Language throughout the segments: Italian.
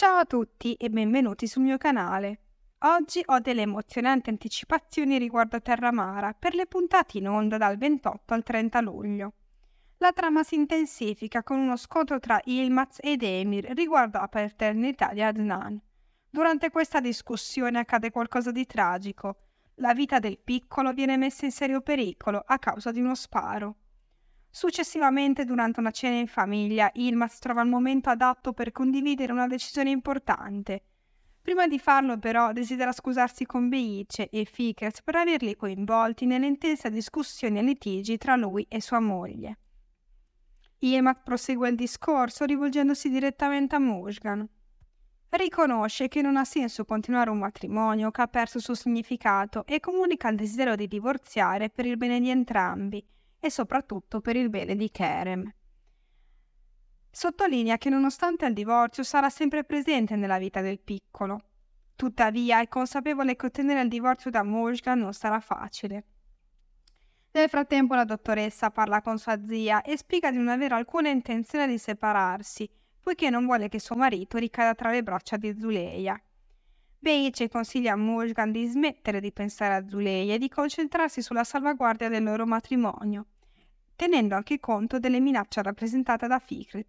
Ciao a tutti e benvenuti sul mio canale. Oggi ho delle emozionanti anticipazioni riguardo a Mara per le puntate in onda dal 28 al 30 luglio. La trama si intensifica con uno scontro tra Ilmaz ed Emir riguardo a paternità di Adnan. Durante questa discussione accade qualcosa di tragico. La vita del piccolo viene messa in serio pericolo a causa di uno sparo. Successivamente, durante una cena in famiglia, Ilma si trova al momento adatto per condividere una decisione importante. Prima di farlo, però, desidera scusarsi con Beice e Fikers per averli coinvolti nell'intensa discussione e litigi tra lui e sua moglie. Iemak prosegue il discorso rivolgendosi direttamente a Mushgan. Riconosce che non ha senso continuare un matrimonio che ha perso il suo significato e comunica il desiderio di divorziare per il bene di entrambi, e soprattutto per il bene di Kerem. Sottolinea che nonostante il divorzio sarà sempre presente nella vita del piccolo. Tuttavia è consapevole che ottenere il divorzio da Mojga non sarà facile. Nel frattempo la dottoressa parla con sua zia e spiega di non avere alcuna intenzione di separarsi, poiché non vuole che suo marito ricada tra le braccia di Zuleia. Beice consiglia a Morgan di smettere di pensare a Zuleia e di concentrarsi sulla salvaguardia del loro matrimonio, tenendo anche conto delle minacce rappresentate da Fikret.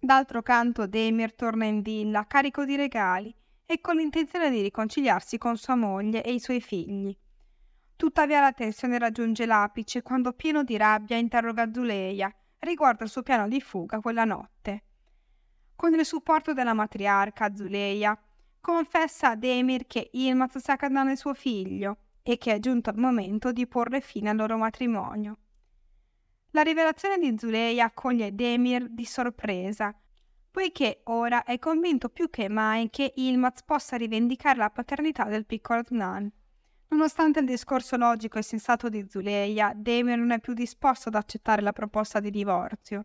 D'altro canto, Demir torna in villa carico di regali e con l'intenzione di riconciliarsi con sua moglie e i suoi figli. Tuttavia la tensione raggiunge l'apice quando, pieno di rabbia, interroga Zuleia riguardo al suo piano di fuga quella notte. Con il supporto della matriarca, Zuleia confessa ad Emir che Ilmat sta il suo figlio e che è giunto il momento di porre fine al loro matrimonio. La rivelazione di Zuleia accoglie Demir di sorpresa, poiché ora è convinto più che mai che Ilmaz possa rivendicare la paternità del piccolo Adnan. Nonostante il discorso logico e sensato di Zuleia, Demir non è più disposto ad accettare la proposta di divorzio.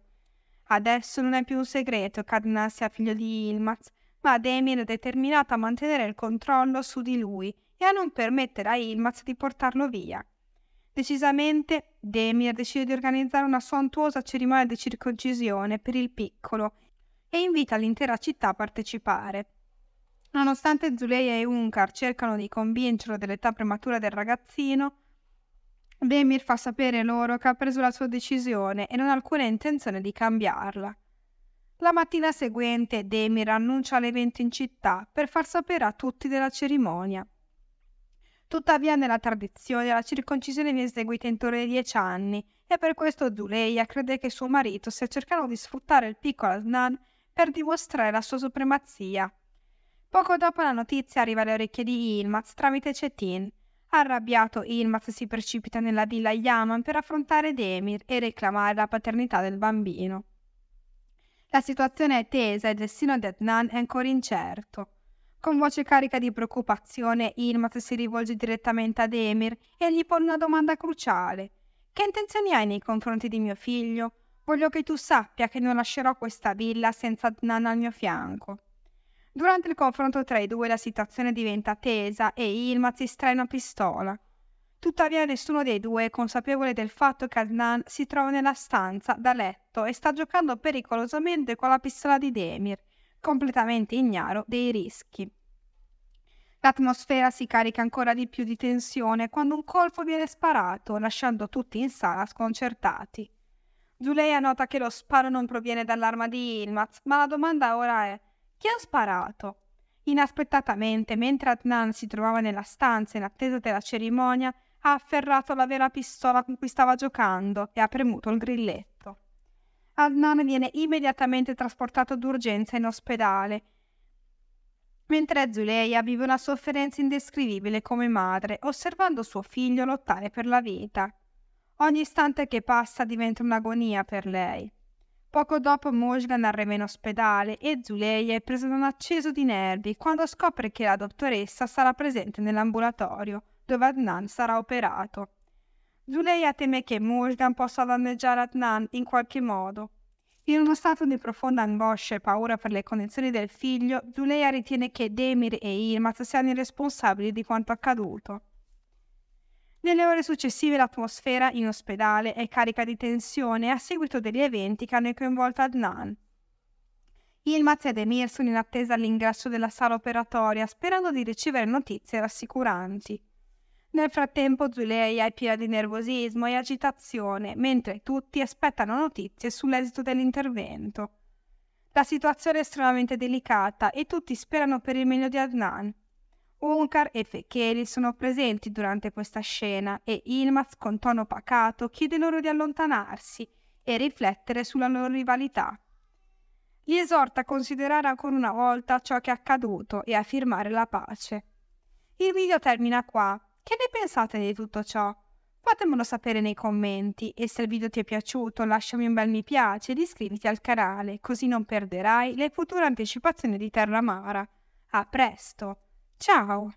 Adesso non è più un segreto che Adnan sia figlio di Ilmaz ma Demir è determinato a mantenere il controllo su di lui e a non permettere a Ilmaz di portarlo via. Decisamente, Demir decide di organizzare una sontuosa cerimonia di circoncisione per il piccolo e invita l'intera città a partecipare. Nonostante Zuleia e Unkar cercano di convincerlo dell'età prematura del ragazzino, Demir fa sapere loro che ha preso la sua decisione e non ha alcuna intenzione di cambiarla. La mattina seguente Demir annuncia l'evento in città per far sapere a tutti della cerimonia. Tuttavia nella tradizione la circoncisione viene eseguita intorno ai dieci anni e per questo Zuleia crede che suo marito stia cercando di sfruttare il piccolo Adnan per dimostrare la sua supremazia. Poco dopo la notizia arriva alle orecchie di Ilmaz tramite Cetin. Arrabbiato, Ilmaz si precipita nella villa Yaman per affrontare Demir e reclamare la paternità del bambino. La situazione è tesa e il destino di Adnan è ancora incerto. Con voce carica di preoccupazione, Ilmat si rivolge direttamente ad Emir e gli pone una domanda cruciale. Che intenzioni hai nei confronti di mio figlio? Voglio che tu sappia che non lascerò questa villa senza Adnan al mio fianco. Durante il confronto tra i due la situazione diventa tesa e Ilmat si strae una pistola. Tuttavia nessuno dei due è consapevole del fatto che Adnan si trova nella stanza da letto e sta giocando pericolosamente con la pistola di Demir, completamente ignaro dei rischi. L'atmosfera si carica ancora di più di tensione quando un colpo viene sparato, lasciando tutti in sala sconcertati. Zuleia nota che lo sparo non proviene dall'arma di Ilmaz, ma la domanda ora è chi ha sparato? Inaspettatamente, mentre Adnan si trovava nella stanza in attesa della cerimonia, ha afferrato la vera pistola con cui stava giocando e ha premuto il grilletto. Adnan viene immediatamente trasportato d'urgenza in ospedale, mentre Zuleia vive una sofferenza indescrivibile come madre, osservando suo figlio lottare per la vita. Ogni istante che passa diventa un'agonia per lei. Poco dopo Mojgan arriva in ospedale e Zuleia è presa da un acceso di nervi quando scopre che la dottoressa sarà presente nell'ambulatorio dove Adnan sarà operato. Zuleia teme che Morgan possa danneggiare Adnan in qualche modo. In uno stato di profonda angoscia e paura per le condizioni del figlio, Zuleia ritiene che Demir e Irmat siano i responsabili di quanto accaduto. Nelle ore successive l'atmosfera in ospedale è carica di tensione a seguito degli eventi che hanno coinvolto Adnan. Ilmaz ed Emir sono in attesa all'ingresso della sala operatoria sperando di ricevere notizie rassicuranti. Nel frattempo Zuleia è piena di nervosismo e agitazione, mentre tutti aspettano notizie sull'esito dell'intervento. La situazione è estremamente delicata e tutti sperano per il meglio di Adnan. Unkar e Fekeli sono presenti durante questa scena e Ilmaz con tono pacato chiede loro di allontanarsi e riflettere sulla loro rivalità. Li esorta a considerare ancora una volta ciò che è accaduto e a firmare la pace. Il video termina qua che ne pensate di tutto ciò? Fatemelo sapere nei commenti e se il video ti è piaciuto lasciami un bel mi piace ed iscriviti al canale così non perderai le future anticipazioni di Terra Mara. A presto! Ciao!